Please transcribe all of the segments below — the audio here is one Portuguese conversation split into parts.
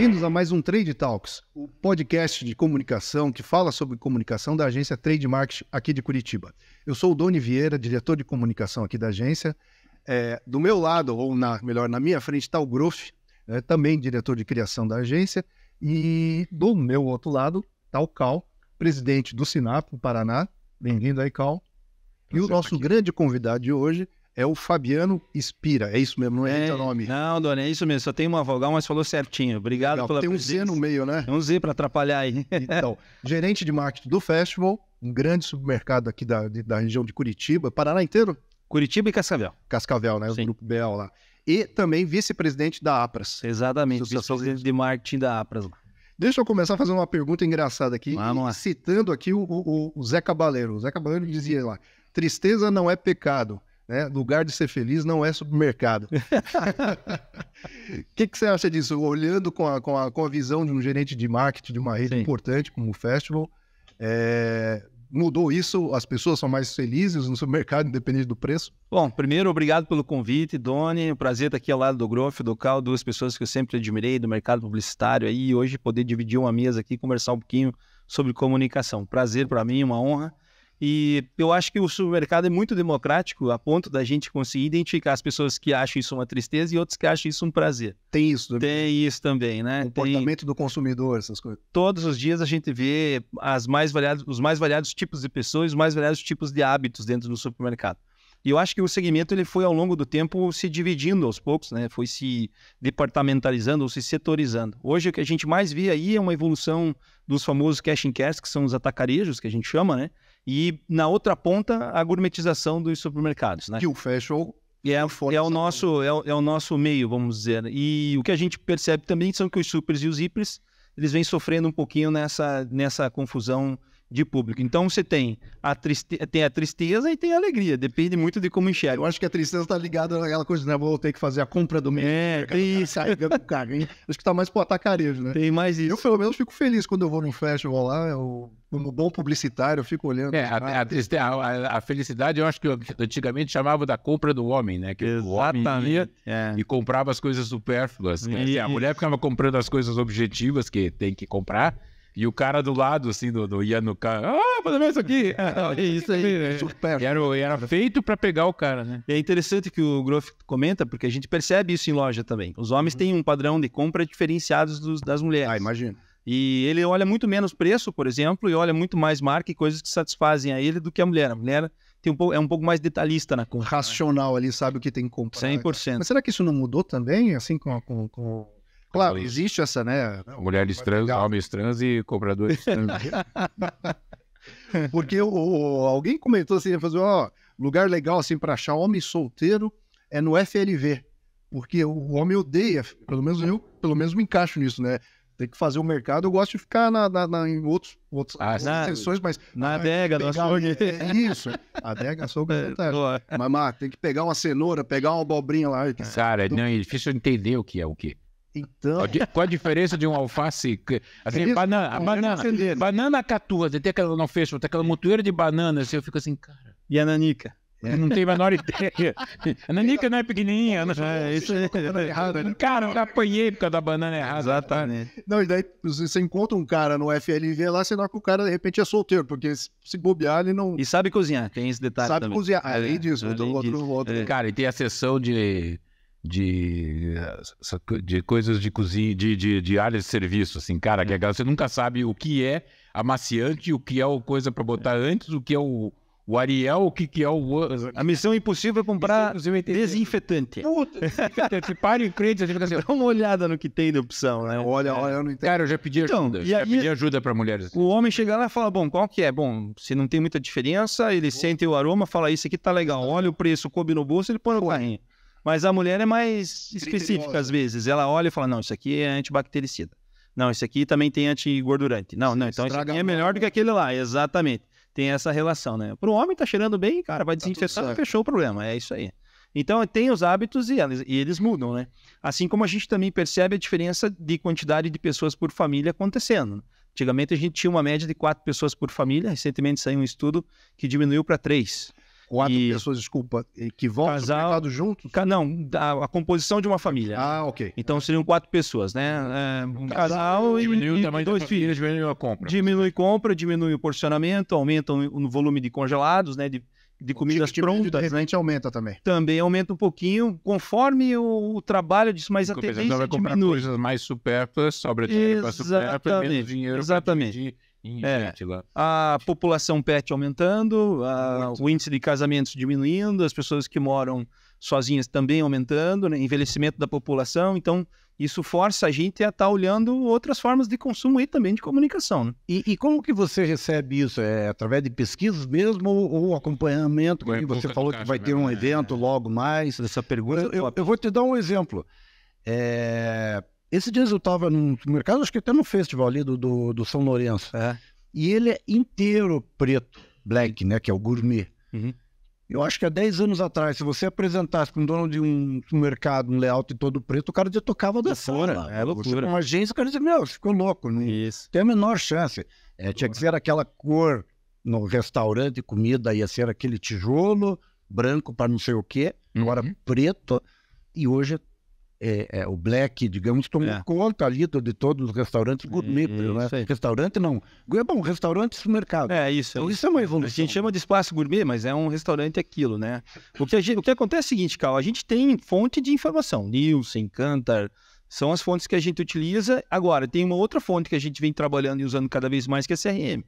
Bem-vindos a mais um Trade Talks, o podcast de comunicação que fala sobre comunicação da agência Trade Market aqui de Curitiba. Eu sou o Doni Vieira, diretor de comunicação aqui da agência. É, do meu lado, ou na, melhor, na minha frente, está o Groff, né, também diretor de criação da agência. E do meu outro lado está o Cal, presidente do Sinap, Paraná. Bem-vindo aí, Cal. E o nosso grande convidado de hoje é o Fabiano Espira, é isso mesmo, não é, é o nome. Não, Dona, é isso mesmo, só tem uma vogal, mas falou certinho. Obrigado Legal. pela Tem um presença. Z no meio, né? Tem é um Z para atrapalhar aí. Então, gerente de marketing do Festival, um grande supermercado aqui da, da região de Curitiba, Paraná inteiro? Curitiba e Cascavel. Cascavel, né? Sim. O Grupo Bel lá. E também vice-presidente da APRAS. Exatamente, vice-presidente de marketing da APRAS. Deixa eu começar fazendo uma pergunta engraçada aqui, citando aqui o, o, o Zé Cabaleiro. O Zé Cabaleiro dizia lá, tristeza não é pecado, né? Lugar de ser feliz não é supermercado. O que, que, você acha disso? Olhando com a, com, a, com a visão de um gerente de marketing de uma rede Sim. importante como o Festival, é, mudou isso? As pessoas são mais felizes no supermercado, independente do preço? Bom, primeiro, obrigado pelo convite, Doni. prazer estar aqui ao lado do Groff, do Cal, duas pessoas que eu sempre admirei do mercado publicitário aí, e hoje poder dividir uma mesa aqui e conversar um pouquinho sobre comunicação. Prazer para mim, uma honra. E eu acho que o supermercado é muito democrático a ponto da gente conseguir identificar as pessoas que acham isso uma tristeza e outras que acham isso um prazer. Tem isso também. Tem isso também, né? O comportamento Tem... do consumidor, essas coisas. Todos os dias a gente vê as mais os mais variados tipos de pessoas, os mais variados tipos de hábitos dentro do supermercado. E eu acho que o segmento ele foi ao longo do tempo se dividindo aos poucos, né? Foi se departamentalizando ou se setorizando. Hoje o que a gente mais vê aí é uma evolução dos famosos cash and cash, que são os atacarejos que a gente chama, né? E na outra ponta, a gourmetização dos supermercados. Né? Que o fashion é, é, o nosso, é o, é, o, nosso meio, vamos dizer. E o que a gente percebe também são que os supers e os hipers, eles vêm sofrendo um pouquinho nessa, nessa confusão de público. Então você tem a, triste... tem a tristeza e tem a alegria, depende muito de como enxerga. Eu acho que a tristeza está ligada àquela coisa, né? Vou ter que fazer a compra do mês. É, tem isso. Carregando hein? Acho que está mais pro atacarejo, né? Tem mais isso. Eu, pelo menos, fico feliz quando eu vou num festival lá, eu, como bom publicitário, eu fico olhando. É, assim, ah, a, a, a, felicidade, eu acho que eu, antigamente chamava da compra do homem, né? Que Exatamente. o homem ia é. e comprava as coisas supérfluas. Né? Assim, e, e a mulher ficava comprando as coisas objetivas que tem que comprar, e o cara do lado, assim, do, do ia no carro ah, fazer ver isso aqui. É, é isso aí. Né? Super. E era, era feito para pegar o cara, né? É interessante que o Groff comenta, porque a gente percebe isso em loja também. Os homens têm um padrão de compra diferenciado dos, das mulheres. Ah, imagina. E ele olha muito menos preço, por exemplo, e olha muito mais marca e coisas que satisfazem a ele do que a mulher. A mulher tem um pouco, é um pouco mais detalhista na compra. Né? Racional né? ali, sabe o que tem que comprar. 100%. Mas será que isso não mudou também, assim, com, com, com Claro, existe essa, né? Não, Mulheres trans, homens trans e compradores trans. Porque o, alguém comentou assim, fazer, assim, ó, lugar legal assim para achar homem solteiro é no FLV. Porque o homem odeia, pelo menos eu, pelo menos me encaixo nisso, né? Tem que fazer o mercado, eu gosto de ficar na, na, na em outros, outros ah, na, sessões, mas. Na ah, adega, do açougue. É, é, isso. Adega, açougue. É, mas, é, mas tem que pegar uma cenoura, pegar uma abobrinha lá. Cara, então não, é difícil entender o que é o quê. Então... É. Qual a diferença de um alface? Assim, banana, banana, banana, banana tem aquela, não fecha, tem aquela montoeira de bananas, assim, eu fico assim, cara. E a nanica? É. Não tem a menor ideia. A nanica não é pequenininha. Não... É, isso é errado. Né? Cara, eu apanhei por causa da banana errada. Exatamente. Não, e daí você encontra um cara no FLV lá, você nota que o cara de repente é solteiro, porque se bobear ele não. E sabe cozinhar, tem esse detalhe. Sabe também. cozinhar, é, além disso. Além então, disso. Outro, voto. É. Cara, e tem a sessão de de, de coisas de cozinha, de, de, de áreas de serviço, assim, cara, que é. você nunca sabe o que é amaciante, o que é o coisa para é. botar é. antes, o que é o, o Ariel, o que, que é o. A missão impossível é comprar impossível é desinfetante. Puta, desinfetante. Pare em crente, você fica assim. Dá uma olhada no que tem de opção, né? É, olha, olha, eu não entendo. Cara, eu já pedi ajuda. Então, já pedi ajuda para mulheres. Assim. O homem chega lá e fala: bom, qual que é? Bom, se não tem muita diferença, ele Pô. sente o aroma, fala: isso aqui tá legal, olha o preço, coube no bolso, ele põe no carrinho. Mas a mulher é mais específica às vezes. Ela olha e fala: não, isso aqui é antibactericida. Não, isso aqui também tem antigordurante. Não, não, então isso aqui é melhor do que né? aquele lá, exatamente. Tem essa relação, né? Para o homem tá cheirando bem, cara, vai tá desinfetar, tá fechou o problema. É isso aí. Então tem os hábitos e eles, e eles mudam, né? Assim como a gente também percebe a diferença de quantidade de pessoas por família acontecendo. Né? Antigamente a gente tinha uma média de quatro pessoas por família, recentemente saiu um estudo que diminuiu para três. Quatro e... pessoas, desculpa, que vão casal juntos? Não, a, a, composição de uma família. Ah, ok. Então seriam quatro pessoas, né? É, um tá. casal e, e dois filhos. Diminui a compra. Diminui a compra, diminui o porcionamento, aumenta o volume de congelados, né? De, de comidas tipo prontas, de né? aumenta também. Também aumenta um pouquinho, conforme o, o trabalho disso, mas Porque a tendência diminui. coisas mais supérfluas, sobra dinheiro para supérfluas, menos dinheiro Exatamente. É, a população pet aumentando, a, o índice de casamentos diminuindo, as pessoas que moram sozinhas também aumentando, né? envelhecimento da população. Então, isso força a gente a estar tá olhando outras formas de consumo e também de comunicação. Né? E, e, como que você recebe isso? É através de pesquisas mesmo ou acompanhamento? Bem, é você falou que vai ter um né? evento é. logo mais. Essa pergunta. É eu, eu, eu, vou te dar um exemplo. É, esse dia eu estava no mercado, acho que até no festival ali do, do, do São Lourenço. É. E ele é inteiro preto, black, né? Que é o gourmet. Uhum. Eu acho que há 10 anos atrás, se você apresentasse para um dono de um, um mercado, um layout todo preto, o cara já tocava da fora. É loucura. Uma agência, o cara dizia, meu, ficou louco. Não Isso. tem a menor chance. É, tinha que ser aquela cor no restaurante, comida, ia ser aquele tijolo branco para não sei o quê, agora uhum. preto. E hoje é é, é, o black, digamos, tomou é. conta ali de todos os restaurantes gourmet, né? Restaurante não. É bom, restaurante supermercado. É isso. Então, é isso é uma evolução. A gente chama de espaço gourmet, mas é um restaurante aquilo, né? O que, gente, o que acontece é o seguinte, Cal, a gente tem fonte de informação, Nielsen, Cantar, são as fontes que a gente utiliza. Agora, tem uma outra fonte que a gente vem trabalhando e usando cada vez mais, que é CRM.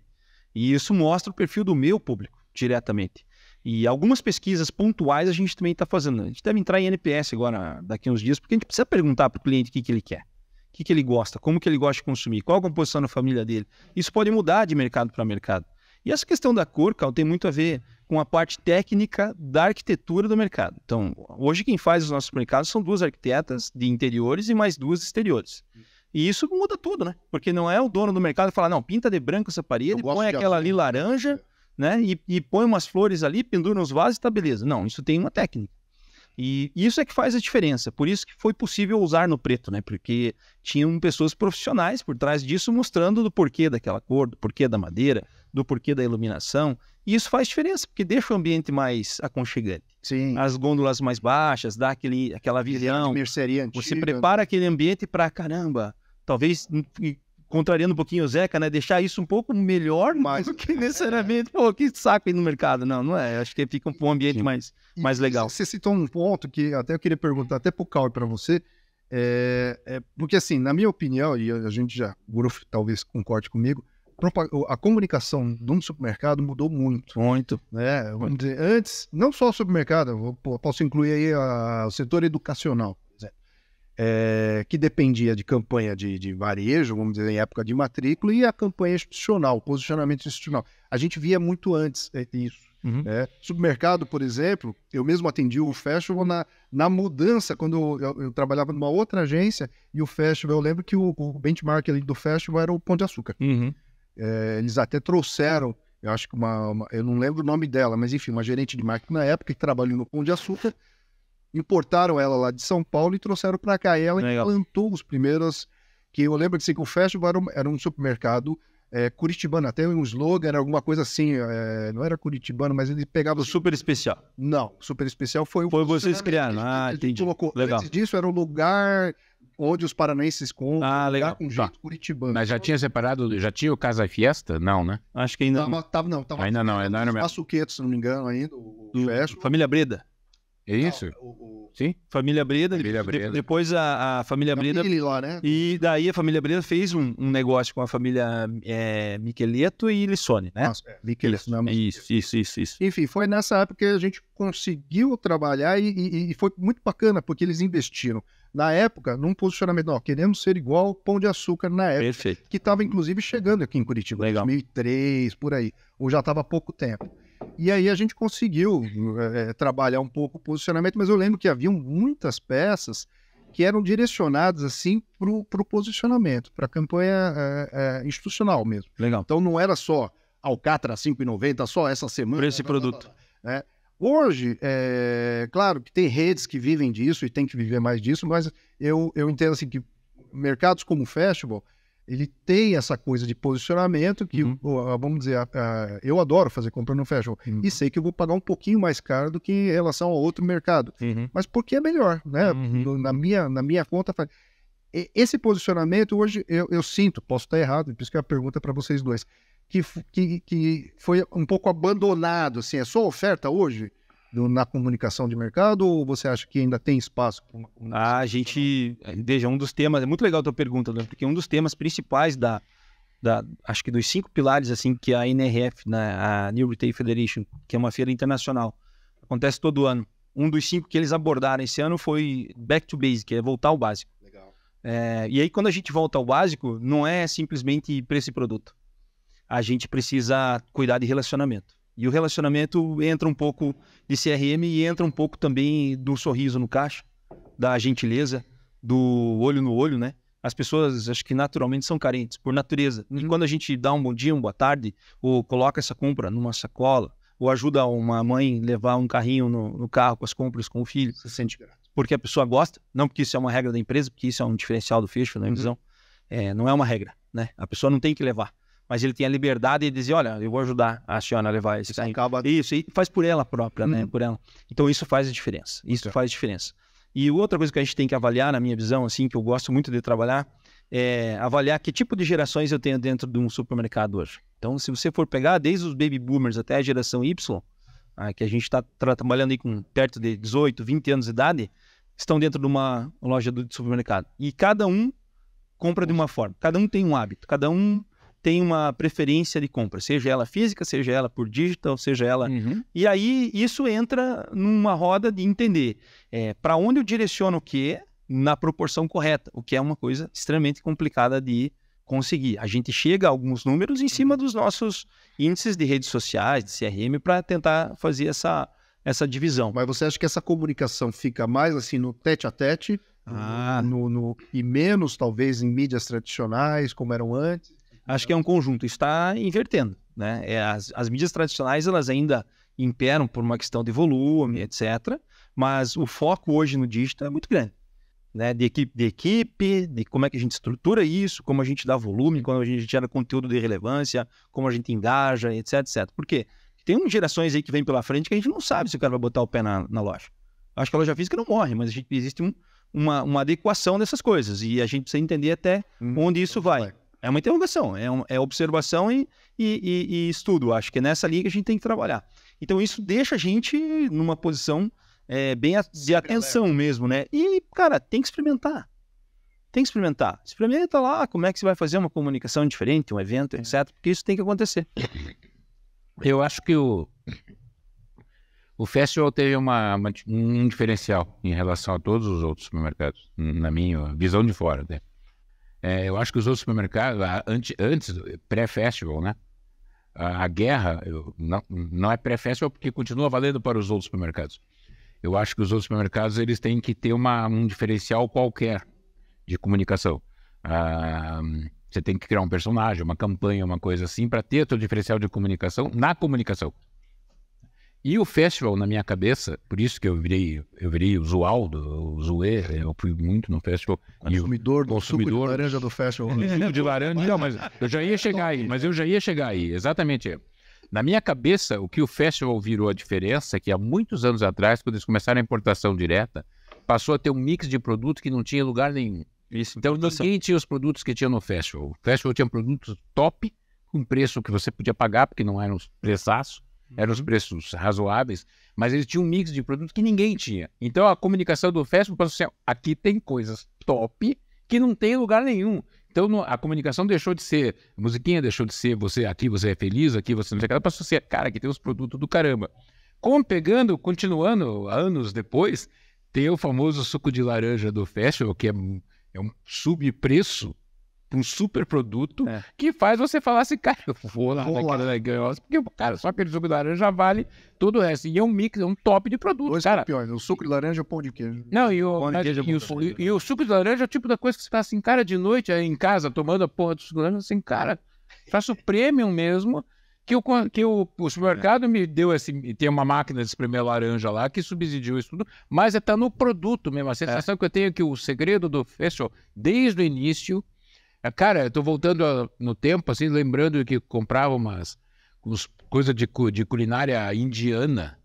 E isso mostra o perfil do meu público diretamente. E algumas pesquisas pontuais a gente também está fazendo. A gente deve entrar em NPS agora, daqui a uns dias, porque a gente precisa perguntar para o cliente o que, que ele quer, o que, que ele gosta, como que ele gosta de consumir, qual a composição da família dele. Isso pode mudar de mercado para mercado. E essa questão da cor, Cal, tem muito a ver com a parte técnica da arquitetura do mercado. Então, hoje quem faz os nossos mercados são duas arquitetas de interiores e mais duas exteriores. E isso muda tudo, né? Porque não é o dono do mercado que fala, não, pinta de branco essa parede, põe aquela ali laranja né? E, e põe umas flores ali, pendura uns vasos e tá beleza. Não, isso tem uma técnica. E isso é que faz a diferença. Por isso que foi possível usar no preto, né? Porque tinham pessoas profissionais por trás disso mostrando do porquê daquela cor, do porquê da madeira, do porquê da iluminação. E isso faz diferença, porque deixa o ambiente mais aconchegante. Sim. As gôndolas mais baixas, dá aquele, aquela visão. Mercearia antiga. Você né? prepara aquele ambiente para caramba. Talvez hum, contrariando um pouquinho o Zeca, né? Deixar isso um pouco melhor mais... do que necessariamente, pô, que saco aí no mercado. Não, não é. Acho que fica um, ambiente Sim. mais, e, mais legal. Você citou um ponto que até eu queria perguntar até pro Cal e para você. É, é, porque, assim, na minha opinião, e a gente já, o Guruf talvez concorde comigo, a comunicação de um supermercado mudou muito. Muito. Né? antes, não só o supermercado, posso incluir aí a, o setor educacional é, que dependia de campanha de, de, varejo, vamos dizer, em época de matrícula, e a campanha institucional, posicionamento institucional. A gente via muito antes eh, isso. Uhum. Né? Supermercado, por exemplo, eu mesmo atendi o festival na, na mudança, quando eu, eu, trabalhava numa outra agência, e o festival, eu lembro que o, o benchmark ali do festival era o Pão de Açúcar. Uhum. É, eles até trouxeram eu acho que uma, uma, eu não lembro o nome dela, mas enfim, uma gerente de marketing na época que trabalhou no Pão de Açúcar, importaram ela lá de São Paulo e trouxeram para cá. E ela Legal. implantou os primeiros. Que eu lembro que assim, o Festival era um, era um supermercado é, curitibano, até um slogan, era alguma coisa assim, é, não era curitibano, mas ele pegava. super especial. Não, super especial foi o. Foi vocês criaram, ah, entendi. Colocou. Legal. Antes disso, era um lugar onde os paranaenses compram. Ah, legal. Com jeito tá. curitibano. Mas já tinha separado, já tinha o Casa Fiesta? Não, né? Acho que ainda. Tava, tava, não, tava, ainda não, ainda não era mesmo. se não me engano, ainda. O, do, Família Breda. É isso? o, o... Sim. Família Breda. Família Breda. depois a, a família a é Breda. Lá, né? E daí a família Breda fez um, um negócio com a família é, Micheleto e Lissone, né? Nossa, é, Micheleto, isso, é isso, isso, isso, isso. Enfim, foi nessa época que a gente conseguiu trabalhar e, e, e foi muito bacana, porque eles investiram na época, num posicionamento, ó, queremos ser igual ao Pão de Açúcar na época. Perfeito. Que estava, inclusive, chegando aqui em Curitiba, em 2003, por aí. Ou já estava há pouco tempo. E aí a gente conseguiu é, trabalhar um pouco o posicionamento, mas eu lembro que haviam muitas peças que eram direcionadas assim para o posicionamento, para a campanha é, é, institucional mesmo. Legal. Então não era só Alcatra 5,90, só essa semana. Por esse tá, tá, tá, produto. né? Hoje, é, claro que tem redes que vivem disso e tem que viver mais disso, mas eu, eu entendo assim que mercados como o Festival ele tem essa coisa de posicionamento que, uhum. vamos dizer, a, a, eu adoro fazer compra no fashion uhum. e sei que eu vou pagar um pouquinho mais caro do que em relação ao outro mercado, uhum. mas porque é melhor, né? Uhum. Na, minha, na minha conta Esse posicionamento hoje eu, eu, sinto, posso estar errado, por isso que é a pergunta para vocês dois, que, que, que foi um pouco abandonado, assim, é só oferta hoje? do, na comunicação de mercado ou você acha que ainda tem espaço para uma comunicação? Ah, a gente, eh, veja, um dos temas, é muito legal a tua pergunta, né? porque um dos temas principais da, da, acho que dos cinco pilares assim que a NRF, né, a New Retail Federation, que é uma feira internacional, acontece todo ano. Um dos cinco que eles abordaram esse ano foi Back to Basic, que é voltar ao básico. Legal. É, e aí quando a gente volta ao básico, não é simplesmente preço e produto. A gente precisa cuidar de relacionamento. E o relacionamento entra um pouco de CRM e entra um pouco também do sorriso no caixa, da gentileza, do olho no olho, né? As pessoas, acho que naturalmente são carentes, por natureza. E uhum. quando a gente dá um bom dia, uma boa tarde, ou coloca essa compra numa sacola, ou ajuda uma mãe a levar um carrinho no, no carro com as compras com o filho, se sente grato. Porque a pessoa gosta, não porque isso é uma regra da empresa, porque isso é um diferencial do fecho, na minha uhum. visão. É, não é uma regra, né? A pessoa não tem que levar mas ele tem a liberdade de dizer, olha, eu vou ajudar a senhora a levar esse isso carrinho. Acaba... Isso, e faz por ela própria, hum. né? Uhum. Por ela. Então isso faz a diferença. Isso okay. faz diferença. E outra coisa que a gente tem que avaliar, na minha visão, assim, que eu gosto muito de trabalhar, é avaliar que tipo de gerações eu tenho dentro de um supermercado hoje. Então, se você for pegar desde os baby boomers até a geração Y, que a gente está trabalhando aí com perto de 18, 20 anos de idade, estão dentro de uma loja do supermercado. E cada um compra de uma forma, cada um tem um hábito, cada um tem uma preferência de compra, seja ela física, seja ela por digital, seja ela. Uhum. E aí isso entra numa roda de entender é, para onde eu direciono o que na proporção correta, o que é uma coisa extremamente complicada de conseguir. A gente chega a alguns números em cima uhum. dos nossos índices de redes sociais, de CRM, para tentar fazer essa, essa divisão. Mas você acha que essa comunicação fica mais assim no tete a tete? Ah. No, no, e menos, talvez, em mídias tradicionais, como eram antes? Acho que é um conjunto, está invertendo, né? É, as, as mídias tradicionais, elas ainda imperam por uma questão de volume, etc. Mas o foco hoje no digital é muito grande. Né, de, equipe, de equipe, de como é que a gente estrutura isso, como a gente dá volume, como a gente gera conteúdo de relevância, como a gente engaja, etc, etc. Por quê? Tem gerações aí que vem pela frente que a gente não sabe se o cara vai botar o pé na, na loja. Acho que a loja física não morre, mas a gente, existe um, uma, uma adequação dessas coisas e a gente precisa entender até hum, onde isso vai. É uma interrogação, é, um, é observação e, e, e, e, estudo. Acho que é nessa linha que a gente tem que trabalhar. Então, isso deixa a gente numa posição é, bem a, de atenção mesmo, né? E, cara, tem que experimentar. Tem que experimentar. Experimenta lá como é que você vai fazer uma comunicação diferente, um evento, é. etc. Porque isso tem que acontecer. Eu acho que o, o festival teve uma, uma, um diferencial em relação a todos os outros supermercados, na minha visão de fora. Né? É, eu acho que os outros supermercados, antes, antes pré-festival, né? A, a guerra eu, não, não é pré-festival porque continua valendo para os outros supermercados. Eu acho que os outros supermercados eles têm que ter uma, um diferencial qualquer de comunicação. Ah, você tem que criar um personagem, uma campanha, uma coisa assim, para ter seu diferencial de comunicação na comunicação. E o festival, na minha cabeça, por isso que eu virei, eu virei Zualdo, o Zue, eu fui muito no festival. Consumidor, do consumidor suco de laranja do festival. Suco de laranja, não, mas eu já ia chegar aí, mas eu já ia chegar aí, exatamente. Na minha cabeça, o que o festival virou a diferença é que há muitos anos atrás, quando eles começaram a importação direta, passou a ter um mix de produto que não tinha lugar nenhum. Isso, então ninguém tinha os produtos que tinha no festival. O festival tinha produtos top, com preço que você podia pagar, porque não eram um preçaço eram os uhum. preços razoáveis, mas eles tinham um mix de produtos que ninguém tinha. Então a comunicação do Fesp passou assim, aqui tem coisas top que não tem lugar nenhum. Então a comunicação deixou de ser, musiquinha deixou de ser, você aqui você é feliz, aqui você não sei o passou a ser, cara, aqui tem os produtos do caramba. Como pegando, continuando anos depois, tem o famoso suco de laranja do Festival, que é, é um subpreço um super produto é. que faz você falar assim, cara, eu vou lá vou naquela negócio, porque, cara, só aquele suco de laranja já vale todo o resto. E é um mix, é um top de produto, Dois cara. Campeões, o suco de laranja é o pão de queijo. Não, e o, pão de queijo é e, é o, e, o suco de laranja é o tipo da coisa que você tá assim, cara, de noite aí em casa, tomando a porra do suco de laranja, assim, cara, faço premium mesmo, que, eu, que eu, o supermercado é. me deu esse. Tem uma máquina de espremer laranja lá que subsidiou isso tudo, mas está é, no produto mesmo. A sensação é. que eu tenho é que o segredo do Festival, desde o início, é, cara, eu tô voltando no tempo, assim, lembrando que comprava umas, umas coisas de, de culinária indiana.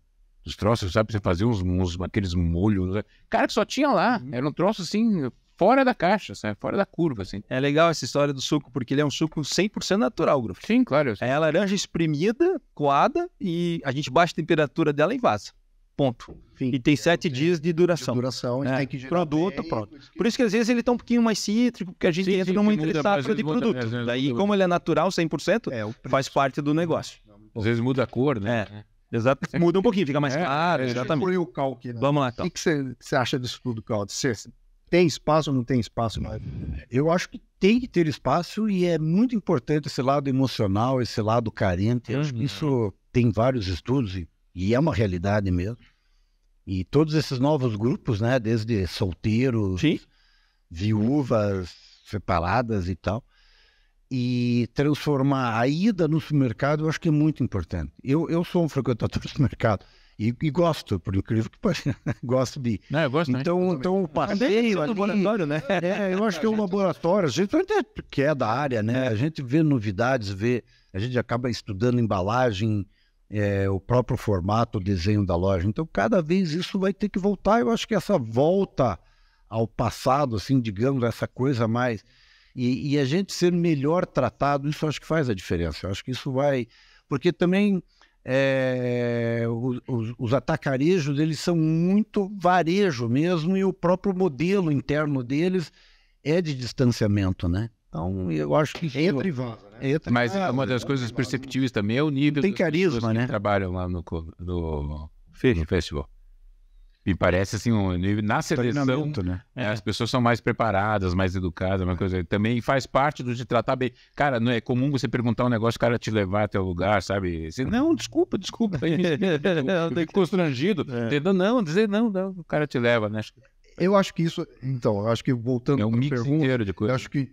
Os troços, sabe? Você fazia uns, uns aqueles molhos. Né? Cara, que só tinha lá. Uhum. Era um troço assim, fora da caixa, sabe? fora da curva, assim. É legal essa história do suco, porque ele é um suco 100% natural, Gruf. Sim, claro. É a laranja espremida, coada, e a gente baixa a temperatura dela e vaza. Ponto. E tem é, sete é, dias de duração. De duração, né? tem que gerar Produto, bem, pronto. Por isso que às vezes ele está um pouquinho mais cítrico, porque a gente sim, entra numa entressafra de produto. Muda, Daí, muda. como ele é natural, 100%, é, faz parte do negócio. Às vezes muda a cor, né? É. Exato, muda um pouquinho, fica mais é, claro, exatamente. O calque, né? Vamos lá, então. O que você acha disso tudo, Claudio? tem espaço ou não tem espaço? Mas eu acho que tem que ter espaço e é muito importante esse lado emocional, esse lado carente. Uhum. Acho que uhum. isso tem vários estudos e e é uma realidade mesmo. E todos esses novos grupos, né, desde solteiros, Sim. viúvas, separadas e tal, e transformar a ida no supermercado, eu acho que é muito importante. Eu, eu sou um frequentador do supermercado e, e gosto, por incrível que pareça, gosto de. Não, eu gosto, então, né? então o passeio ali, laboratório, né? É, eu acho que é um laboratório. A gente que é da área, né? A gente vê novidades, vê, a gente acaba estudando embalagem, é, o próprio formato, o desenho da loja. Então, cada vez isso vai ter que voltar. Eu acho que essa volta ao passado, assim, digamos, essa coisa mais. E, e a gente ser melhor tratado, isso acho que faz a diferença. Eu acho que isso vai. Porque também é, os, os, atacarejos, eles são muito varejo mesmo, e o próprio modelo interno deles é de distanciamento, né? Então, eu acho que. Isso... Entre é vaza. Eita, é, tá. Mas cara, ah, uma das coisas perceptíveis também é o nível tem carisma, que né? trabalham lá no, no, no festival. Me parece assim, um nível na tá seleção, né? é, as pessoas são mais preparadas, mais educadas, uma coisa. Também faz parte do de tratar bem. Cara, não é comum você perguntar um negócio, o cara te levar até o lugar, sabe? Você, não, desculpa, desculpa. Eu fico constrangido. É. Não, dizer não, não, o cara te leva, né? Eu acho que isso, então, eu acho que voltando é um mix pergunta, inteiro de coisa. Eu acho que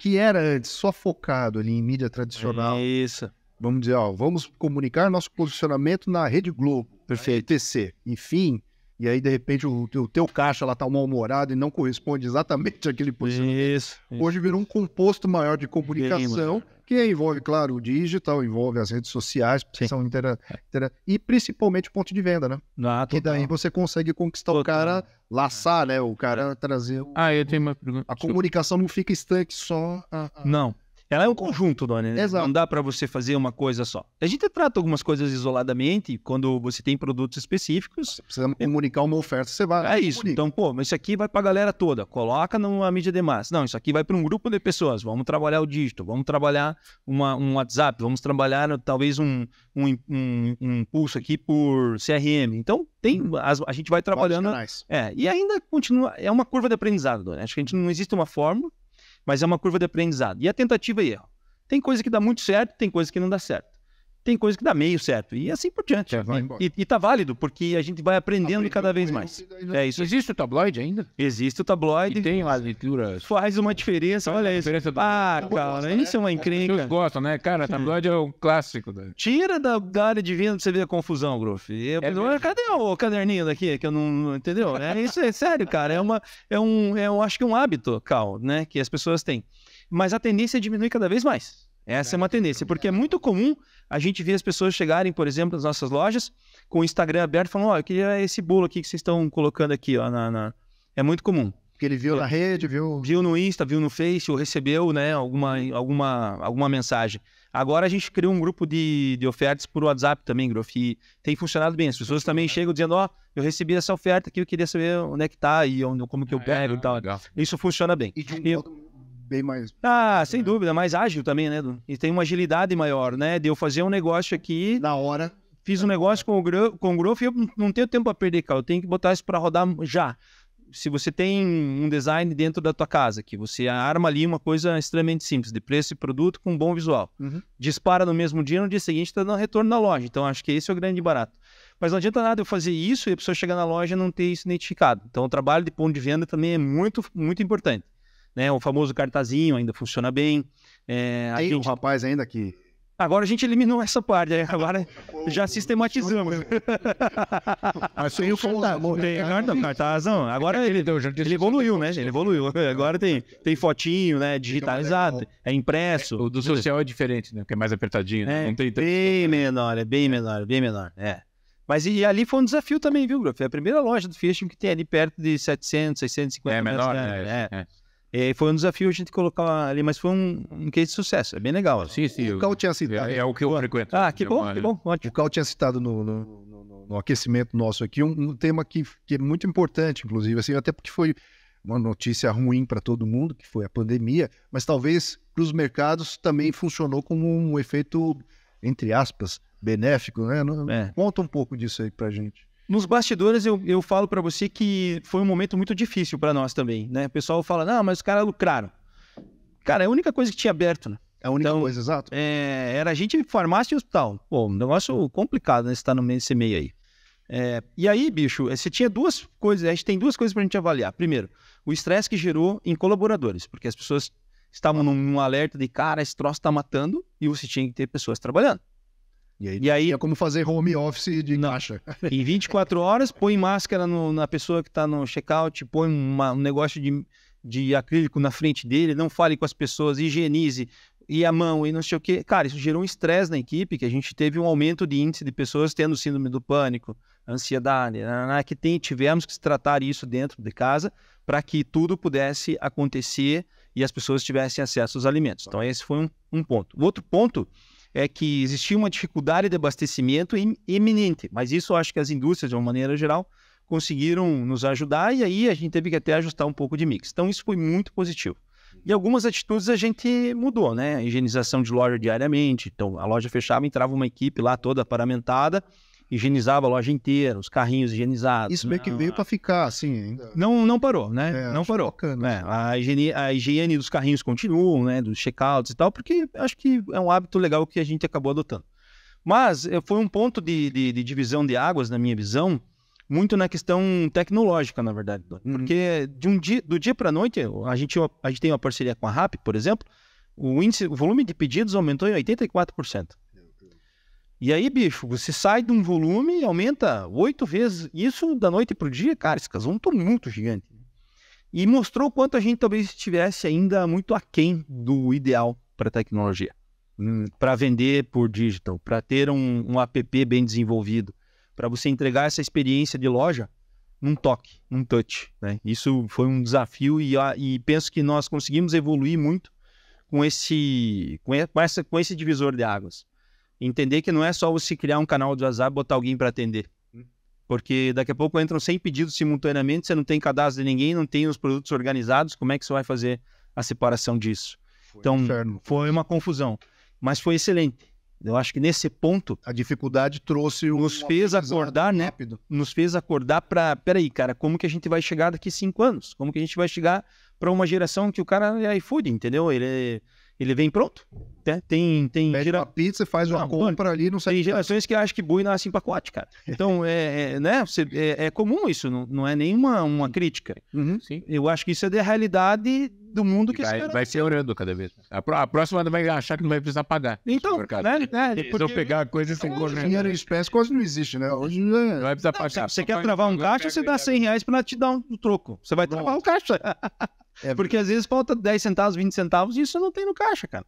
que era antes só focado ali em mídia tradicional. Isso. Vamos dizer, ó, vamos comunicar nosso posicionamento na Rede Globo, Perfeito. TC, enfim. E aí, de repente, o, o teu caixa lá tá mal-humorado e não corresponde exatamente àquele posicionamento. Isso, isso. Hoje virou um composto maior de comunicação que envolve, claro, o digital, envolve as redes sociais, que são intera, intera e principalmente o ponto de venda, né? Ah, e daí você consegue conquistar total. o cara, laçar, é. né? O cara trazer. O, ah, eu tenho uma pergunta. A comunicação não fica estanque só. A, ah, a... Ah. Não, ela é um conjunto, Dona. Né? Exato. Não dá para você fazer uma coisa só. A gente trata algumas coisas isoladamente, quando você tem produtos específicos. Você precisa comunicar uma oferta, você vai. É isso. Comunica. Então, pô, mas isso aqui vai para a galera toda. Coloca numa mídia de massa. Não, isso aqui vai para um grupo de pessoas. Vamos trabalhar o dígito, vamos trabalhar uma, um WhatsApp, vamos trabalhar talvez um, um, um, um impulso aqui por CRM. Então, tem uhum. as, a gente vai trabalhando. É, e ainda continua. É uma curva de aprendizado, Dona. Acho que a gente não existe uma fórmula mas é uma curva de aprendizado. E a é tentativa e erro. Tem coisa que dá muito certo, tem coisa que não dá certo tem coisa que dá meio certo. E assim por diante. É, e, e tá válido, porque a gente vai aprendendo cada vez mais. É isso. Existe o tabloide ainda? Existe o tabloide. E tem as leituras. Faz uma diferença, olha isso. Diferença do... Ah, cara, isso é né? é uma encrenca. Vocês gostam, né? Cara, tabloide é um clássico. Né? Tira da, da área de venda pra você ver a confusão, Groff. É cadê o caderninho daqui? Que eu não. Entendeu? É, isso é sério, cara. É, uma, é um. É um acho que é um hábito, Cal, né? Que as pessoas têm. Mas a tendência diminui cada vez mais. Essa é uma tendência, porque é muito comum a gente ver as pessoas chegarem, por exemplo, nas nossas lojas, com o Instagram aberto, falando: Ó, oh, eu queria esse bolo aqui que vocês estão colocando aqui, ó, na, na... É muito comum. Porque ele viu é. na rede, viu. Viu no Insta, viu no Face, ou recebeu, né, alguma, alguma, alguma mensagem. Agora a gente criou um grupo de, de ofertas por WhatsApp também, Grof, e tem funcionado bem. As pessoas também né? chegam dizendo, ó, oh, eu recebi essa oferta aqui, eu queria saber onde é que tá e onde, como que eu é, pego é, e tal. Legal. Isso funciona bem. E de um modo bem mais. Ah, sem né? dúvida, mais ágil também, né, E tem uma agilidade maior, né? De eu fazer um negócio aqui. Na hora. Fiz um negócio com o, Gro com o Growth e eu não tenho tempo para perder, cara. Eu tenho que botar isso para rodar já. Se você tem um design dentro da tua casa, que você arma ali uma coisa extremamente simples, de preço e produto com um bom visual. Uhum. Dispara no mesmo dia, no dia seguinte está dando retorno na loja. Então, acho que esse é o grande barato. Mas não adianta nada eu fazer isso e a pessoa chegar na loja e não ter isso identificado. Então, o trabalho de ponto de venda também é muito, muito importante né? O famoso cartazinho ainda funciona bem. É, Tem gente... um rapaz ainda que Agora a gente eliminou essa parte, né, agora já sistematizamos. Mas tem o tá cartazão. Agora ele, né, ele evoluiu, né? Ele evoluiu. Agora tem, tem fotinho, né? Digitalizado, é impresso. É, o do social é diferente, né? Porque é mais apertadinho. Né? É, não tem, tem... Bem menor, é bem menor, bem menor. É. Mas e, ali foi um desafio também, viu, Graf? É a primeira loja do Fishing que tem ali perto de 700, 650 É menor, né? é. é. é. E é, foi um desafio a gente colocar ali, mas foi um, um case de sucesso, é bem legal. Assim. Sim, sim. O Cal tinha citado. É, é, o que eu frequento. Ah, que né, bom, que bom, ótimo. O Cal tinha citado no, no, no, no aquecimento nosso aqui um, um tema que, que, é muito importante, inclusive, assim, até porque foi uma notícia ruim para todo mundo, que foi a pandemia, mas talvez para os mercados também funcionou como um efeito, entre aspas, benéfico, né? É. Conta um pouco disso aí para gente. Nos bastidores, eu, eu falo para você que foi um momento muito difícil para nós também, né? O pessoal fala, não, mas os caras lucraram. Cara, é a única coisa que tinha aberto, né? É a única então, coisa, exato. É, era a gente, farmácia e hospital. Pô, um negócio complicado, né? Você tá no meio desse meio aí. É, e aí, bicho, é, você tinha duas coisas, a gente tem duas coisas para a gente avaliar. Primeiro, o estresse que gerou em colaboradores, porque as pessoas estavam num, num alerta de cara, esse troço está matando, e você tinha que ter pessoas trabalhando. E aí, e aí é como fazer home office de não. caixa. Em 24 horas, põe máscara no, na pessoa que está no check-out, põe uma, um negócio de, de acrílico na frente dele, não fale com as pessoas, higienize, e a mão, e não sei o quê. Cara, isso gerou um estresse na equipe, que a gente teve um aumento de índice de pessoas tendo síndrome do pânico, ansiedade, né, né, né, que tem, tivemos que tratar isso dentro de casa para que tudo pudesse acontecer e as pessoas tivessem acesso aos alimentos. Então, esse foi um, um ponto. O outro ponto é que existia uma dificuldade de abastecimento iminente, mas isso acho que as indústrias, de uma maneira geral, conseguiram nos ajudar e aí a gente teve que até ajustar um pouco de mix. Então isso foi muito positivo. Uhum. E algumas atitudes a gente mudou, né? Higienização de loja diariamente, então a loja fechava, entrava uma equipe lá toda paramentada, higienizava a loja inteira, os carrinhos higienizados. Isso meio que veio para ficar, assim. Ainda. Não, não parou, né? É, não parou. Bacana, é, assim. a, higiene, a higiene dos carrinhos continua, né? Dos checkouts e tal, porque acho que é um hábito legal que a gente acabou adotando. Mas eh, foi um ponto de, de, de divisão de águas, na minha visão, muito na questão tecnológica, na verdade. Uhum. Porque de um dia, do dia para a noite, a gente, a gente tem uma parceria com a RAP, por exemplo, o, índice, o volume de pedidos aumentou em 84%. E aí, bicho, você sai de um volume e aumenta oito vezes isso da noite para o dia, cara, isso causou é um tumulto gigante. E mostrou quanto a gente talvez estivesse ainda muito aquém do ideal para tecnologia. Hum, para vender por digital, para ter um, um app bem desenvolvido, para você entregar essa experiência de loja num toque, num touch. Né? Isso foi um desafio e, e penso que nós conseguimos evoluir muito com esse, com, essa, com esse divisor de águas entender que não é só você criar um canal de WhatsApp e botar alguém para atender. Hum. Porque daqui a pouco entram 100 pedidos simultaneamente, você não tem cadastro de ninguém, não tem os produtos organizados, como é que você vai fazer a separação disso? Foi então, inferno. foi uma confusão, mas foi excelente. Eu acho que nesse ponto a dificuldade trouxe nos fez acordar, né? Rápido. Nos fez acordar para, peraí, cara, como que a gente vai chegar daqui cinco anos? Como que a gente vai chegar para uma geração que o cara é iFood, entendeu? Ele é ele vem pronto. Né? Tem, tem Pede gera... uma pizza, faz uma ah, compra mano, ali, não sei. Tem tá. gerações que acham que boi nasce em pacote, cara. Então, é, é né? Você, é, é, comum isso, não, não é nenhuma uma crítica. Uhum. Eu acho que isso é da realidade do mundo que vai, vai orando cada vez. A, a, próxima vai achar que não vai precisar pagar. Então, né? né pegar coisa sem é, correr. Dinheiro em espécie quase não existe, né? Hoje não é... vai precisar não, pagar. Você, quer travar um caixa, você dá 100 reais pra te dar um troco. Você vai Pronto. travar o um caixa. É. Porque às vezes falta 10 centavos, 20 centavos e isso não tem no caixa, cara.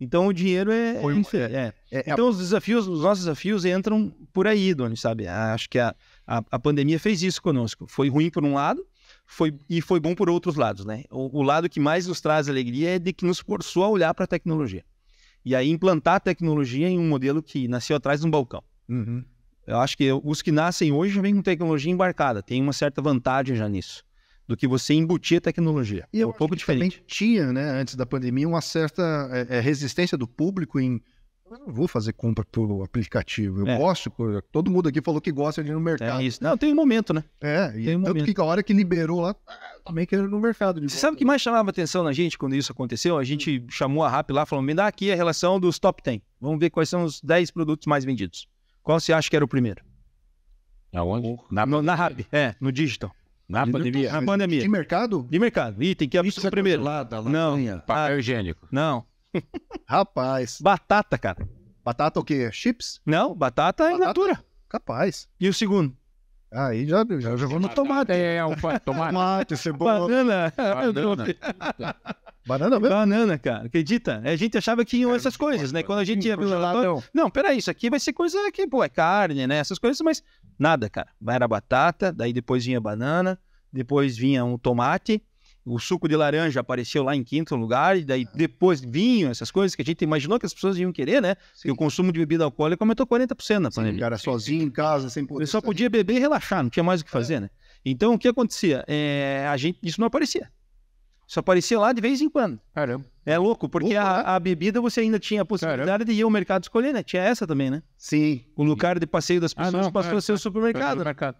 Então o dinheiro é. Foi, é, é. é. então os desafios, os nossos desafios entram por aí, Doni, sabe? Ah, acho que a, a, a, pandemia fez isso conosco. Foi ruim por um lado foi, e foi bom por outros lados, né? O, o lado que mais nos traz alegria é de que nos forçou a olhar para a tecnologia. E aí implantar a tecnologia em um modelo que nasceu atrás de um balcão. Uhum. Eu acho que os que nascem hoje já vêm com tecnologia embarcada, tem uma certa vantagem já nisso do que você embutir a tecnologia. E é um pouco diferente. tinha, né, antes da pandemia, uma certa é, é, resistência do público em eu não vou fazer compra por aplicativo. Eu é. gosto, todo mundo aqui falou que gosta de ir no mercado. É isso. Não, tem um momento, né? É, e tem um tanto momento. que a hora que liberou lá, também que era no mercado. Você volta. sabe o que mais chamava atenção na gente quando isso aconteceu? A gente hum. chamou a RAP lá, falou: me dá aqui a relação dos top 10. Vamos ver quais são os 10 produtos mais vendidos. Qual você acha que era o primeiro? Aonde? Na, no, na RAP, é, no digital. Na de pandemia? Na pandemia. De mercado? De mercado. Item que absorve é primeiro. Lá, da não. Ah, Papel ah, higiênico. Não. Rapaz. Batata, cara. Batata o quê? Chips? Não, batata, batata? é natura. Capaz. E o segundo? Aí já, já, já vou no tomate. É, é, é, tomate. tomate, cebola. Banana. Banana. Banana mesmo? Banana, cara. Acredita? A gente achava que iam essas coisas, né? Quando a gente ia pro relatório. Não, peraí, isso aqui vai ser coisa que, pô, é carne, né? Essas coisas, mas nada, cara. Era batata, daí depois vinha banana, depois vinha um tomate, o suco de laranja apareceu lá em quinto lugar, e daí ah. depois vinham essas coisas que a gente imaginou que as pessoas iam querer, né? Sim. o consumo de bebida alcoólica aumentou 40% na pandemia. Sim, cara, sozinho em casa, sem poder. Ele só podia beber e relaxar, não tinha mais o que é. fazer, é. né? Então o que acontecia? É, a gente, isso não aparecia. Só aparecia lá de vez em quando. Caramba. É louco, porque Opa, a, né? a, bebida você ainda tinha a possibilidade Caramba. de ir ao mercado escolher, né? Tinha essa também, né? Sim. O lugar de passeio das ah, pessoas ah, não, passou é, a ser é, o supermercado. supermercado.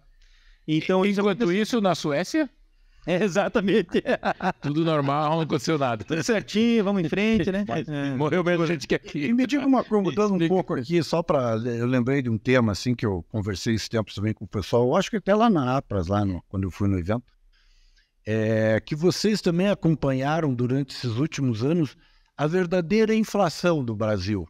Então, Enquanto isso, na Suécia, é, exatamente. Tudo normal, não aconteceu nada. Tudo certinho, vamos em frente, né? É. Morreu menos gente que é aqui. E me diga uma coisa, mudando um pouco aqui, só para. Eu lembrei de um tema assim que eu conversei esse tempo também com o pessoal, eu acho que até lá na APRAS, lá no, quando eu fui no evento, é, que vocês também acompanharam durante esses últimos anos a verdadeira inflação do Brasil,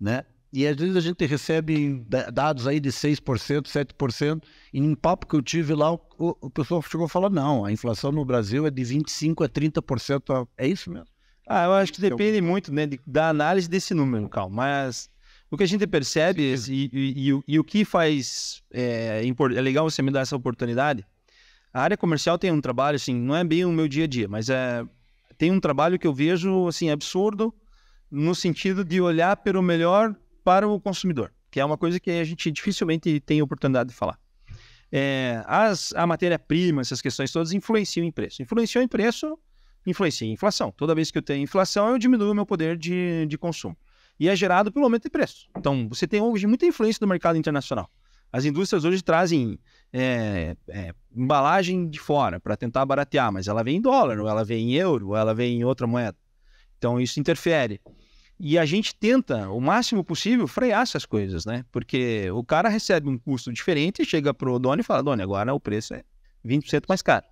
né? E às vezes a gente recebe dados aí de 6%, 7%, e em um papo que eu tive lá, o, o pessoal chegou a falar, não, a inflação no Brasil é de 25% a 30%, é isso mesmo? Ah, eu acho que então depende muito né, de, da análise desse número, Cal, mas o que a gente percebe e, e, e, e, o que faz, é, é legal você me dar essa oportunidade, a área comercial tem um trabalho, assim, não é bem o meu dia a dia, mas é tem um trabalho que eu vejo, assim, absurdo no sentido de olhar pelo melhor para o consumidor, que é uma coisa que a gente dificilmente tem oportunidade de falar. É, as, a matéria-prima, essas questões todas influenciam em preço. Influenciou em preço, influencia em inflação. Toda vez que eu tenho inflação, eu diminuo o meu poder de, de consumo. E é gerado pelo aumento de preço. Então, você tem hoje muita influência do mercado internacional. As indústrias hoje trazem é, é, embalagem de fora para tentar baratear, mas ela vem em dólar, ou ela vem em euro, ou ela vem em outra moeda. Então isso interfere. E a gente tenta, o máximo possível, frear essas coisas, né? Porque o cara recebe um custo diferente, chega pro dono e fala, dono, agora o preço é 20% mais caro.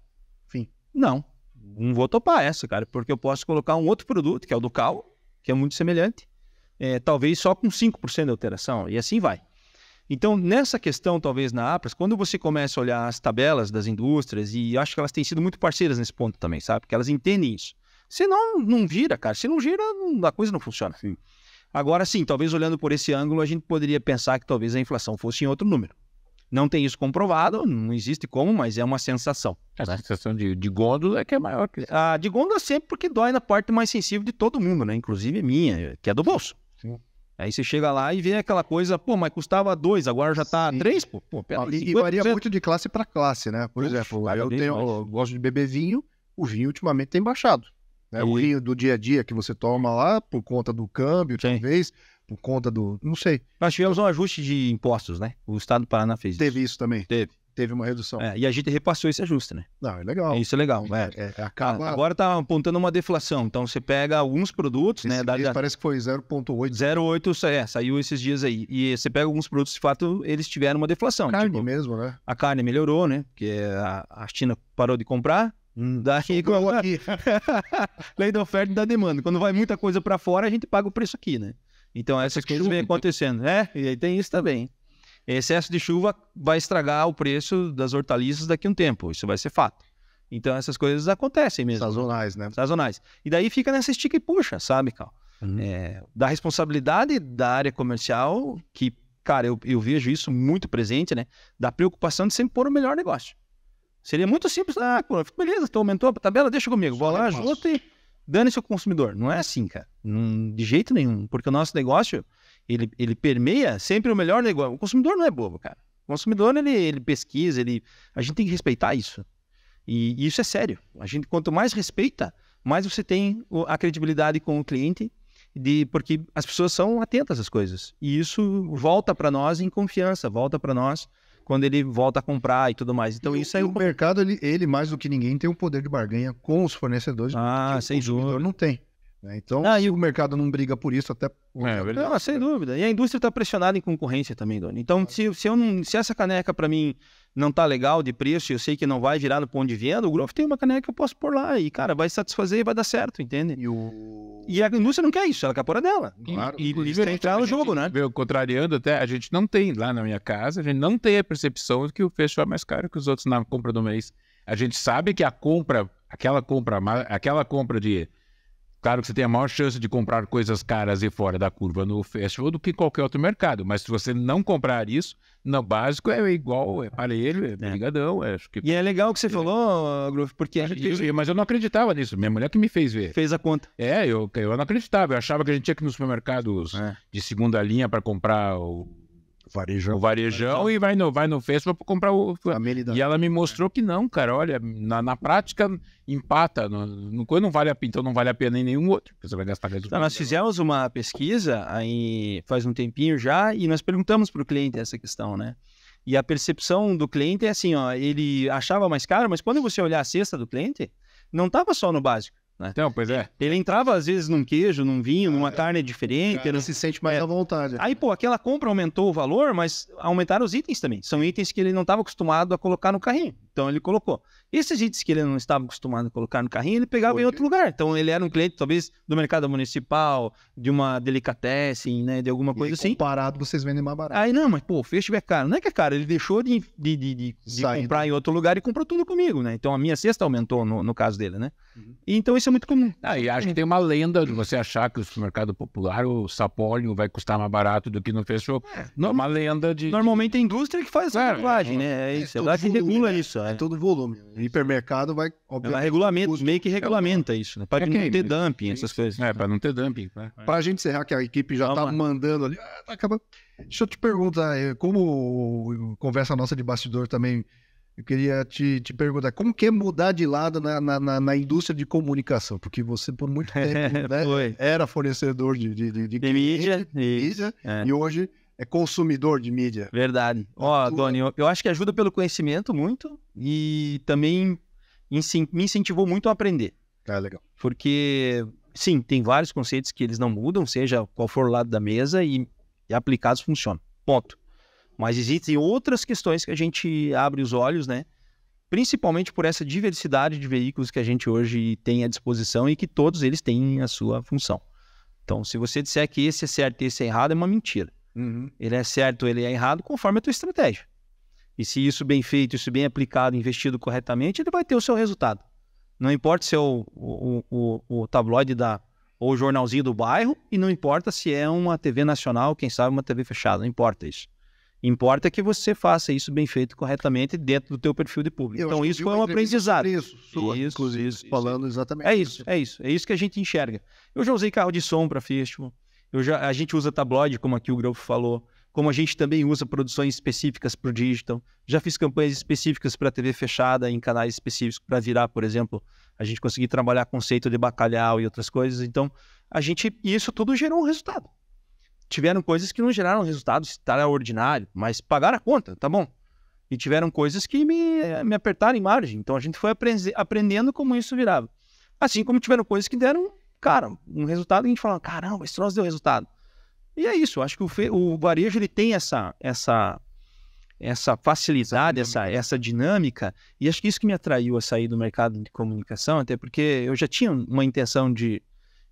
Enfim, não, não vou topar essa, cara, porque eu posso colocar um outro produto, que é o do Cal, que é muito semelhante, é, talvez só com 5% de alteração, e assim vai. Então, nessa questão, talvez na APRAS, quando você começa a olhar as tabelas das indústrias, e acho que elas têm sido muito parceiras nesse ponto também, sabe? Porque elas entendem isso. Senão, não gira, cara. Se não gira, a coisa não funciona. Sim. Agora sim, talvez olhando por esse ângulo, a gente poderia pensar que talvez a inflação fosse em outro número. Não tem isso comprovado, não existe como, mas é uma sensação. É, a né? sensação de, de gôndola é que é maior que isso. Ah, de gôndola sempre porque dói na parte mais sensível de todo mundo, né? Inclusive minha, que é do bolso. Sim. Aí você chega lá e vê aquela coisa, pô, mas custava dois, agora já tá Sim. três, pô. pô e, e varia muito de classe para classe, né? Por Uf, exemplo, eu, tenho, eu gosto de beber vinho, o vinho ultimamente tem baixado. Né? E... O vinho do dia a dia que você toma lá, por conta do câmbio, Sim. talvez, por conta do. Não sei. Nós tivemos um ajuste de impostos, né? O Estado do Paraná fez Teve isso, isso também. Teve. Teve uma redução. É, e a gente repassou esse ajuste, né? Não, é legal. Isso é legal. É, é, é acaba... Agora está apontando uma deflação. Então você pega alguns produtos, né, esse né? Da, da... Parece que foi 0,8. 0,8, é, saiu esses dias aí. E você pega alguns produtos, de fato, eles tiveram uma deflação. A carne tipo, mesmo, né? A carne melhorou, né? Porque a, a China parou de comprar. Hum, Daí, quando... aqui. Lei da oferta e da demanda. Quando vai muita coisa para fora, a gente paga o preço aqui, né? Então essas coisas vêm acontecendo, né? E aí tem isso também. Excesso de chuva vai estragar o preço das hortaliças daqui a um tempo, isso vai ser fato. Então essas coisas acontecem mesmo. Né? Sazonais, né? Sazonais. E daí fica nessa estica e puxa, sabe, Cal? Uhum. É, da responsabilidade da área comercial, que, cara, eu, eu vejo isso muito presente, né? Da preocupação de sempre pôr o melhor negócio. Seria muito simples, ah, pô, beleza, tu aumentou a tabela, deixa comigo, vou lá, junto e dane-se o consumidor. Não é assim, cara. Não, de jeito nenhum. Porque o nosso negócio, ele, ele permeia sempre o melhor negócio. O consumidor não é bobo, cara. O consumidor, ele, ele pesquisa, ele... A gente tem que respeitar isso. E, e isso é sério. A gente, quanto mais respeita, mais você tem a credibilidade com o cliente, de porque as pessoas são atentas às coisas. E isso volta para nós em confiança, volta para nós quando ele volta a comprar e tudo mais. Então e isso é um... o mercado ele, ele mais do que ninguém tem o um poder de barganha com os fornecedores. Ah, sem dúvida. Não tem. Né? Então, ah, e o... mercado não briga por isso, até. É, verdade. Não, ah, sem dúvida. E a indústria está pressionada em concorrência também, Doni. Então, se, se, eu não, se essa caneca para mim não tá legal de preço e eu sei que não vai virar no ponto de venda, o Growth tem uma caneca que eu posso pôr lá e, cara, vai satisfazer e vai dar certo, entende? E, o... e a indústria não quer isso, ela quer pôr a dela. Claro, e livre entrar no jogo, né? Meu, contrariando até, a gente não tem lá na minha casa, a gente não tem a percepção de que o fecho é mais caro que os outros na compra do mês. A gente sabe que a compra, aquela compra, aquela compra de Claro que você tem a maior chance de comprar coisas caras e fora da curva no festival do que qualquer outro mercado. Mas se você não comprar isso, no básico é igual, é parelho, é, é. brigadão. É. Acho que... E é legal o que você é. falou, Groove, porque... A gente... Eu, mas eu não acreditava nisso. Minha mulher que me fez ver. Fez a conta. É, eu, eu não acreditava. Eu achava que a gente tinha que ir no supermercados é. de segunda linha para comprar o varejão. O varejão e vai no, vai no Facebook para comprar o. E ela me mostrou que não, cara. Olha, na, na prática empata. No, no, não vale a pena, então não vale a pena em nenhum outro, você vai gastar Então, nós fizemos uma pesquisa aí faz um tempinho já e nós perguntamos para o cliente essa questão, né? E a percepção do cliente é assim, ó, ele achava mais caro, mas quando você olhar a cesta do cliente, não estava só no básico né? Então, pois é. Ele entrava às vezes num queijo, num vinho, numa é. carne diferente. Cara, ele se sente mais é. à vontade. Aí, pô, aquela compra aumentou o valor, mas aumentaram os itens também. São itens que ele não estava acostumado a colocar no carrinho. Então ele colocou. Esses itens que ele não estava acostumado a colocar no carrinho, ele pegava em outro lugar. Então ele era um cliente, talvez, do mercado municipal, de uma delicatessen, né? De alguma coisa e assim. Comparado, vocês vendem mais barato. Aí, não, mas pô, o festival é caro. Não é que é caro, ele deixou de, de, de, de, de comprar em outro lugar e comprou tudo comigo, né? Então a minha cesta aumentou no, no caso dele, né? Uhum. E, então isso é muito comum. Ah, e acho que tem uma lenda de você achar que o supermercado popular, o sapólio, vai custar mais barato do que no festival. É, é uma lenda de. Normalmente é a indústria que faz é, a é, né? É, isso, é, é, é, que regula né? isso. É, é todo volume. Né? hipermercado vai. Obviamente, Ela regulamento. custo. meio que regulamenta isso, né? Para é, né? é, é não ter dumping, essas né? coisas. É, para não ter dumping. Para a gente encerrar, que a equipe já está mandando ali. Ah, tá acabando. Deixa eu te perguntar, eh, como conversa nossa de bastidor também, eu queria te, te perguntar, como que é mudar de lado na, na, na indústria de comunicação? Porque você, por muito tempo, né, era fornecedor de, de, de, de, de mídia, e, mídia é. e hoje é consumidor de mídia. Verdade. Ó, oh, Doni, eu, eu, acho que ajuda pelo conhecimento muito e também me incentivou muito a aprender. Ah, legal. Porque, sim, tem vários conceitos que eles não mudam, seja qual for o lado da mesa, e, e aplicados funcionam. Ponto. Mas existem outras questões que a gente abre os olhos, né? Principalmente por essa diversidade de veículos que a gente hoje tem à disposição e que todos eles têm a sua função. Então, se você disser que esse é certo e esse é errado, é uma mentira. Uhum. Ele é certo, ele é errado, conforme a tua estratégia. E se isso bem feito, isso bem aplicado, investido corretamente, ele vai ter o seu resultado. Não importa se é o, o, o, o tabloide da, ou o jornalzinho do bairro, e não importa se é uma TV nacional, quem sabe uma TV fechada, não importa isso. Importa que você faça isso bem feito corretamente dentro do teu perfil de público. Eu então isso foi é um aprendizado. Isso, sua, isso, inclusive, isso, falando exatamente. É isso, é isso, é isso que a gente enxerga. Eu já usei carro de som para festival, eu já, a gente usa tabloide, como aqui o Grove falou, como a gente também usa produções específicas para o digital. Já fiz campanhas específicas para TV fechada, em canais específicos para virar, por exemplo. A gente conseguir trabalhar conceito de bacalhau e outras coisas. Então, a gente. isso tudo gerou um resultado. Tiveram coisas que não geraram resultado extraordinário, tá mas pagaram a conta, tá bom. E tiveram coisas que me, me apertaram em margem. Então, a gente foi aprendendo como isso virava. Assim como tiveram coisas que deram cara, um resultado que a gente fala, caramba, esse troço deu resultado. E é isso, acho que o, fe... o varejo ele tem essa, essa, essa facilidade, essa, essa dinâmica, e acho que isso que me atraiu a sair do mercado de comunicação, até porque eu já tinha uma intenção de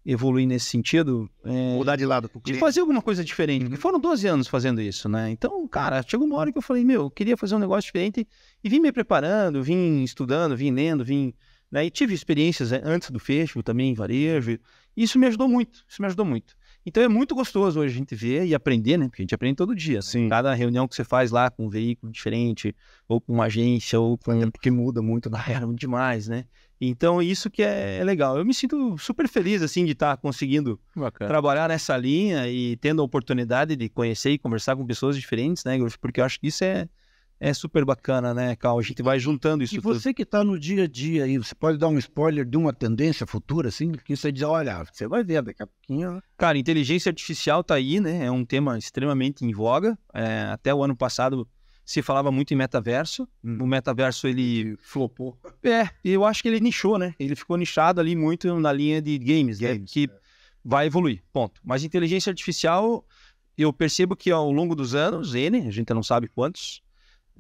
evoluir nesse sentido. É, Mudar de lado. De fazer alguma coisa diferente, porque uhum. foram 12 anos fazendo isso, né? Então, cara, chegou uma hora que eu falei, meu, eu queria fazer um negócio diferente e vim me preparando, vim estudando, vim lendo, vim né? E tive experiências eh, antes do Facebook também em varejo. isso me ajudou muito. Isso me ajudou muito. Então é muito gostoso hoje a gente ver e aprender, né? Porque a gente aprende todo dia. Né. Sim. Né? Cada reunião que você faz lá com um veículo diferente, ou com uma agência, ou com. É porque muda muito, na era é demais, né? Então, isso que é, é legal. Eu me sinto super feliz, assim, de estar tá conseguindo Bacana. trabalhar nessa linha e tendo a oportunidade de conhecer e conversar com pessoas diferentes, né, Porque eu acho que isso é, é super bacana, né, Carl? A gente vai juntando isso. E tudo. você que está no dia a dia aí, você pode dar um spoiler de uma tendência futura, assim, que você diz, olha, você vai ver daqui a pouquinho. Cara, inteligência artificial está aí, né? É um tema extremamente em voga. É, até o ano passado se falava muito em metaverso. Hum. O metaverso ele flopou. É, eu acho que ele nichou, né? Ele ficou nichado ali muito na linha de games, né? games né? que é. vai evoluir, ponto. Mas inteligência artificial, eu percebo que ao longo dos anos, N, a gente não sabe quantos,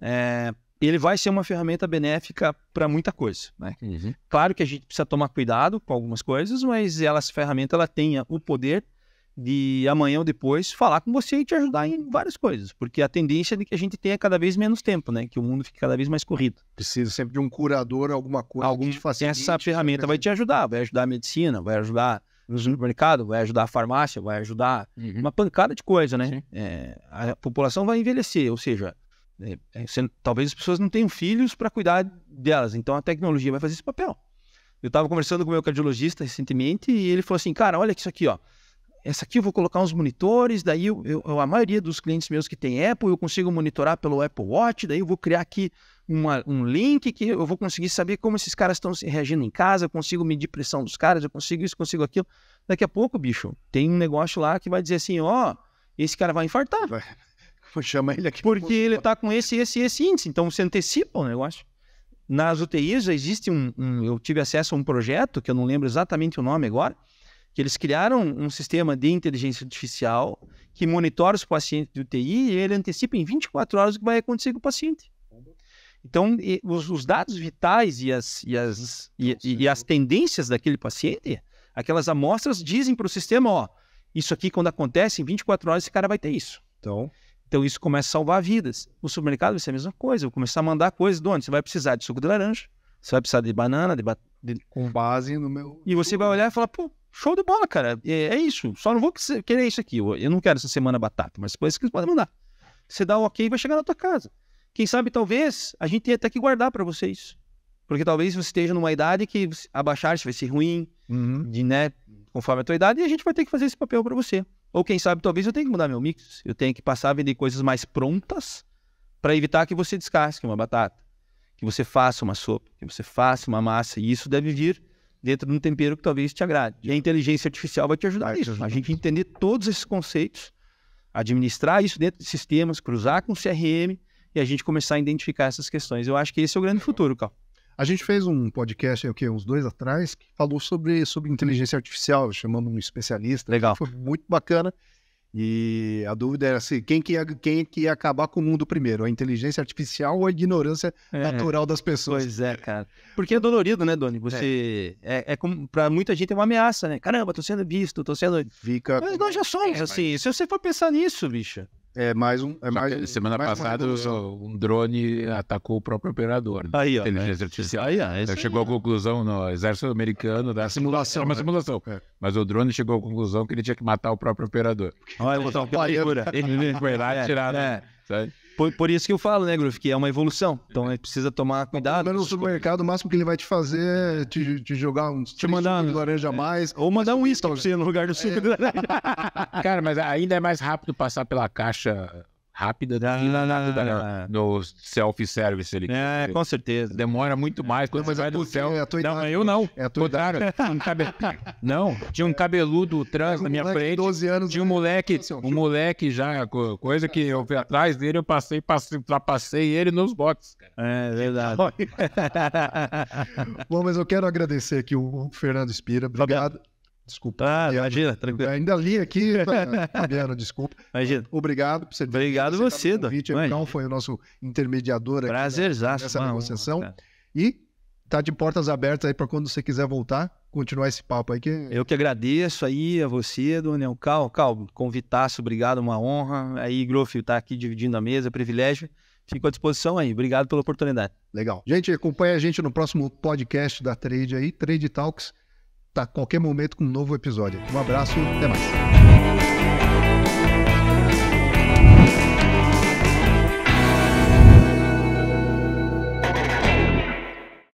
é, ele vai ser uma ferramenta benéfica para muita coisa. Né? Uhum. Claro que a gente precisa tomar cuidado com algumas coisas, mas ela, essa ferramenta ela tem o poder de amanhã ou depois falar com você e te ajudar em várias coisas, porque a tendência é de que a gente tenha cada vez menos tempo, né? Que o mundo fique cada vez mais corrido. Precisa sempre de um curador, alguma coisa Algum, que facilite, Essa ferramenta vai assim. te ajudar, vai ajudar a medicina, vai ajudar no supermercado, vai ajudar a farmácia, vai ajudar uhum. uma pancada de coisa, né? É, a população vai envelhecer, ou seja, né, é, sendo, talvez as pessoas não tenham filhos para cuidar delas, então a tecnologia vai fazer esse papel. Eu estava conversando com o meu cardiologista recentemente e ele falou assim, cara, olha isso aqui, ó. Essa aqui eu vou colocar uns monitores, daí eu, eu, a maioria dos clientes meus que tem Apple, eu consigo monitorar pelo Apple Watch, daí eu vou criar aqui uma, um link que eu vou conseguir saber como esses caras estão reagindo em casa, eu consigo medir pressão dos caras, eu consigo isso, consigo aquilo. Daqui a pouco, bicho, tem um negócio lá que vai dizer assim, ó, esse cara vai infartar. Chama ele aqui. Porque ele está com esse, esse, esse índice. Então você antecipa o negócio. Nas UTIs já existe um, um, Eu tive acesso a um projeto, que eu não lembro exatamente o nome agora, que eles criaram um sistema de inteligência artificial que monitora os pacientes de UTI e ele antecipa em 24 horas o que vai acontecer com o paciente. Então, e, os, os, dados vitais e as, e, as, e, então, e, as tendências daquele paciente, aquelas amostras dizem para o sistema, ó, isso aqui quando acontece, em 24 horas esse cara vai ter isso. Então... Então isso começa a salvar vidas. O supermercado vai ser é a mesma coisa. vou começar a mandar coisas, onde? você vai precisar de suco de laranja, você vai precisar de banana, de, ba... de... com base no meu. E você vai olhar e falar, pô, show de bola, cara. É, é isso. Só não vou querer isso aqui. Eu não quero essa semana batata, mas depois que você pode mandar. Você dá o ok, e vai chegar na tua casa. Quem sabe talvez a gente tenha até que guardar para vocês. Porque talvez você esteja numa idade que abaixar-se vai ser ruim, uhum. de, né, conforme a tua idade, e a gente vai ter que fazer esse papel para você. Ou quem sabe, talvez eu tenha que mudar meu mix. Eu tenho que passar a vender coisas mais prontas para evitar que você descasque uma batata, que você faça uma sopa, que você faça uma massa. E isso deve vir dentro de um tempero que talvez te agrade. E a inteligência artificial vai te ajudar nisso. A gente entender todos esses conceitos, administrar isso dentro de sistemas, cruzar com CRM e a gente começar a identificar essas questões. Eu acho que esse é o grande futuro, Cal. A gente fez um podcast o que Uns dois atrás, que falou sobre, sobre inteligência artificial, chamando um especialista. Legal. Foi muito bacana. E a dúvida era assim, quem que, ia, quem que ia acabar com o mundo primeiro, a inteligência artificial ou a ignorância é, natural das pessoas? Pois é, cara. Porque é então, dolorido, né, Doni? Você é, é, é como para muita gente é uma ameaça, né? Caramba, tô sendo visto, tô sendo fica. Mas nós já somos é, assim. Mas... Se você for pensar nisso, bicho, é mais um. É mais, semana mais passada, um, um drone atacou o próprio operador. Né? Aí, ó. Inteligência né? artificial. Aí, ó, chegou à é. conclusão no exército americano da simulação. É uma simulação. É. Mas o drone chegou à conclusão que ele tinha que matar o próprio operador. Olha, botar uma palhura. Ele foi lá e é, tiraram. né? Sabe? por, por, isso que eu falo, né, Gruf, que é uma evolução. Então a gente precisa tomar cuidado. Pelo no supermercado, o máximo que ele vai te fazer é te, te jogar uns te mandar, de laranja a é. mais. Ou mandar um uísque pra você no lugar do é. suco é. de laranja. Cara, mas ainda é mais rápido passar pela caixa rápida do no self-service ali. É, com certeza. Demora muito mais. Quando você vai do é, é a tua não, idade. eu não. É a tua idade. Um cabe... não, tinha um é. cabeludo trans é na minha frente. 12 anos. Tinha um né? moleque, um moleque já, coisa que eu fui atrás dele, eu passei, passei ultrapassei ele nos boxes. É, é verdade. Bom, mas eu quero agradecer aqui o Fernando Espira. Obrigado. Desculpa. Ah, imagina, tranquilo. Ainda li aqui, Fabiano, ah, desculpa. Imagina. Obrigado por você ter Obrigado você, convite. Então foi o nosso intermediador aqui né, Prazerzaço, nessa negociação. E tá de portas abertas aí para quando você quiser voltar, continuar esse papo aí. Que... Eu que agradeço aí a você, Daniel Cal, Cal, convitaço, obrigado, uma honra. Aí, Grof, tá aqui dividindo a mesa, privilégio. Fico à disposição aí. Obrigado pela oportunidade. Legal. Gente, acompanha a gente no próximo podcast da Trade aí, Trade Talks. Tá a qualquer momento com um novo episódio. Um abraço, até mais.